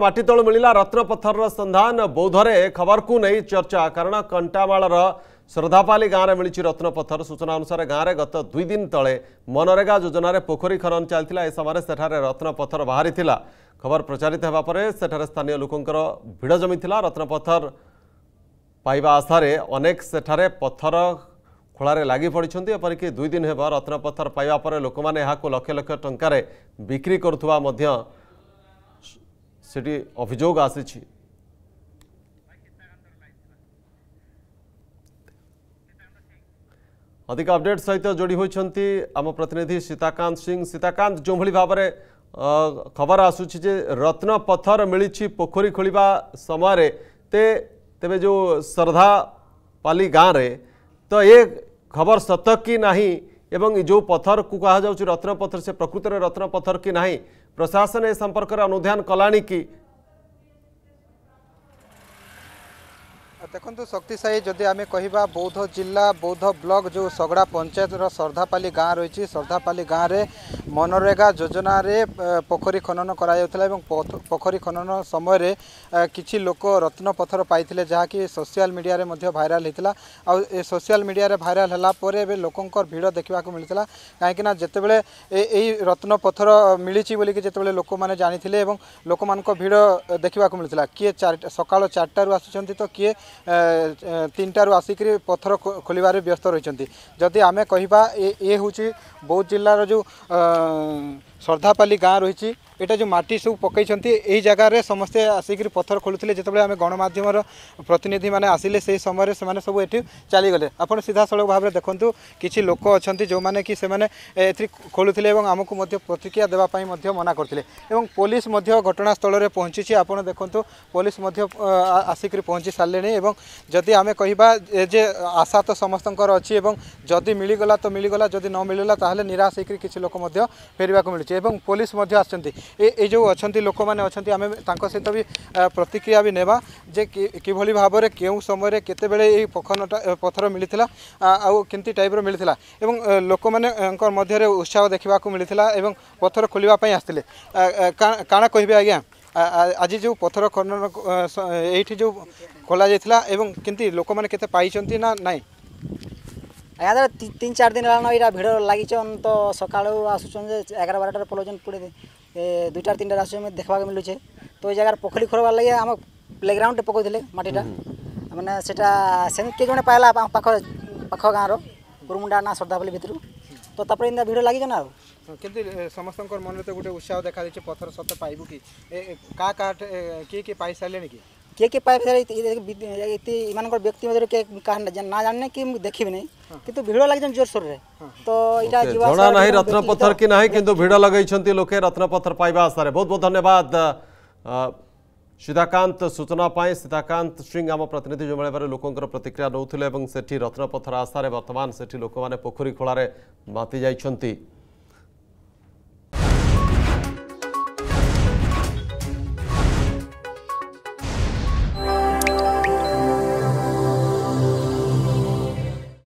ମାଟି ତଳୁ ମିଳିଲା ରତ୍ନପଥରର ସନ୍ଧାନ ବୌଦ୍ଧରେ ଖବରକୁ ନେଇ ଚର୍ଚ୍ଚା କାରଣ କଣ୍ଟାମାଳର ଶ୍ରଦ୍ଧାପାଲି ଗାଁରେ ମିଳିଛି ରତ୍ନପଥର ସୂଚନା ଅନୁସାରେ ଗାଁରେ ଗତ ଦୁଇ ଦିନ ତଳେ ମନରେଗା ଯୋଜନାରେ ପୋଖରୀ ଖନନ ଚାଲିଥିଲା ଏ ସମୟରେ ସେଠାରେ ରତ୍ନପଥର ବାହାରିଥିଲା ଖବର ପ୍ରଚାରିତ ହେବା ପରେ ସେଠାରେ ସ୍ଥାନୀୟ ଲୋକଙ୍କର ଭିଡ଼ ଜମିଥିଲା ରତ୍ନପଥର ପାଇବା ଆଶାରେ ଅନେକ ସେଠାରେ ପଥର ଖୋଳାରେ ଲାଗି ପଡ଼ିଛନ୍ତି ଏପରିକି ଦୁଇ ଦିନ ହେବ ରତ୍ନପଥର ପାଇବା ପରେ ଲୋକମାନେ ଏହାକୁ ଲକ୍ଷ ଲକ୍ଷ ଟଙ୍କାରେ ବିକ୍ରି କରୁଥିବା ମଧ୍ୟ सेटी अभोग आसी अधिक अपडेट सहित जोड़ी होती आम प्रतिनिधि सीताकांत सिंह सीताकांत जो भाई भाव में खबर आसुच्चे रत्न पथर मिली पोखरी खोल समय ते तेब जो श्रद्धापाली गाँव रे तो ये खबर सत कि नहीं एवं जो पथर को कहा जा रत्न पथर से प्रकृतर रत्न पथर कि ना प्रशासन ए संपर्क अनुधान कला कि ଦେଖନ୍ତୁ ଶକ୍ତିସାହି ଯଦି ଆମେ କହିବା ବୌଦ୍ଧ ଜିଲ୍ଲା ବୌଦ୍ଧ ବ୍ଲକ ଯେଉଁ ଶଗଡ଼ା ପଞ୍ଚାୟତର ଶ୍ରଦ୍ଧାପାଲି ଗାଁ ରହିଛି ଶ୍ରଦ୍ଧାପାଲି ଗାଁରେ ମନରେଗା ଯୋଜନାରେ ପୋଖରୀ ଖନନ କରାଯାଉଥିଲା ଏବଂ ପୋଖରୀ ଖନନ ସମୟରେ କିଛି ଲୋକ ରତ୍ନପଥର ପାଇଥିଲେ ଯାହାକି ସୋସିଆଲ ମିଡ଼ିଆରେ ମଧ୍ୟ ଭାଇରାଲ ହୋଇଥିଲା ଆଉ ଏ ସୋସିଆଲ ମିଡ଼ିଆରେ ଭାଇରାଲ ହେଲା ପରେ ଏବେ ଲୋକଙ୍କର ଭିଡ଼ ଦେଖିବାକୁ ମିଳିଥିଲା କାହିଁକିନା ଯେତେବେଳେ ଏଇ ରତ୍ନପଥର ମିଳିଛି ବୋଲିକି ଯେତେବେଳେ ଲୋକମାନେ ଜାଣିଥିଲେ ଏବଂ ଲୋକମାନଙ୍କ ଭିଡ଼ ଦେଖିବାକୁ ମିଳିଥିଲା କିଏ ସକାଳ ଚାରିଟାରୁ ଆସୁଛନ୍ତି ତ କିଏ ତିନିଟାରୁ ଆସିକରି ପଥର ଖୋଲିବାରେ ବ୍ୟସ୍ତ ରହିଛନ୍ତି ଯଦି ଆମେ କହିବା ଏ ହେଉଛି ବୌଦ୍ଧ ଜିଲ୍ଲାର ଯେଉଁ ଶ୍ରଦ୍ଧାପାଲି ଗାଁ ରହିଛି এটা যে মাটি সব পকাইছেন এই জায়গার সমস্ত আসিকি পথর খোলুলে যেত আমি গণমাধ্যমর প্রতিনিধি মানে আসলে সেই সময় সে সব এটি চালগলে আপনার সিধাসলখ ভাবে দেখুন কিছু লোক অনেক কি সে এটি খোলুলে এবং আমি প্রতিক্রিয়া দেওয়া মনা করলে এবং পুলিশ ঘটনাস্থলের পৌঁছিছি আপনার দেখুন পুলিশ আসিক পৌঁছি সারে এবং যদি আমি কহা যে আশা তো সমস্ত এবং যদি মিলিগলা তো মিলিগলা যদি ন তাহলে নিরাশ হয়ে কিছু লোক ফেরবাক মিলুছে এবং পুলিশ আসছেন এই ଯେଉଁ ଅଛନ୍ତି ଲୋକମାନେ ଅଛନ୍ତି ଆମେ ତାଙ୍କ ସହିତ ବି ପ୍ରତିକ୍ରିୟା ବି ନେବା ଯେ କିଭଳି ଭାବରେ କେଉଁ ସମୟରେ କେତେବେଳେ ଏହି ପଖନଟା ପଥର ମିଳିଥିଲା ଆଉ କେମିତି ଟାଇପ୍ର ମିଳିଥିଲା ଏବଂ ଲୋକମାନଙ୍କ ମଧ୍ୟରେ ଉତ୍ସାହ ଦେଖିବାକୁ ମିଳିଥିଲା ଏବଂ ପଥର ଖୋଲିବା ପାଇଁ ଆସିଥିଲେ କାଣା କହିବେ ଆଜ୍ଞା ଆଜି ଯେଉଁ ପଥର ଖନନ ଏଇଠି ଯେଉଁ ଖୋଲାଯାଇଥିଲା ଏବଂ କେମିତି ଲୋକମାନେ କେତେ ପାଇଛନ୍ତି ନା ନାଇଁ ଆଜ୍ଞା ଦାଦା ତିନି ଚାରି ଦିନ ହେଲାନ ଏଇଟା ଭିଡ଼ ଲାଗିଛନ୍ ତ ସକାଳୁ ଆସୁଛନ୍ ଯେ ଏଗାର ବାରଟାରେ ପଳାଉଛନ୍ ପୁଣି দুইটার তিনটা রাশি আমি দেখবাকে মিলুছে তো ওই জায়গার পোখরি খোরবার লাগে আমার প্লেগ্রাউন্ডে দিলে মাটিটা মানে সেটা সেମିତି কে জনে পাইলা পাখ পাখ গাঁর গুরুমুন্ডা না শ্রদ্ধাবলী ভিতর তো তারপরে ইন্দা ভিড় লাগিজন না কিন্তু সমস্ত মনে তো গোটে উৎসাহ দেখা দিচ্ছে পথর সত পাইবু কি কা কা কি কি পাই সারে কি किए किए पाए इन व्यक्ति मध्य ना जाने कि देखी नहीं किंतु भिड़ लगे जोर सोर रे तो इटा रत्न पत्थर की नहीं किंतु भिड़ लगे छंती रत्न पत्थर पाइबा आशा बहुत बहुत धन्यवाद सीधाकांत सूचना पाई सीताकांत सिंह आम प्रतिनिधि जो भाई लोकों प्रतिक्रिया नौते रत्नपथर आशा बर्तमान से लोक मैंने पोखरी खोल में माति जाती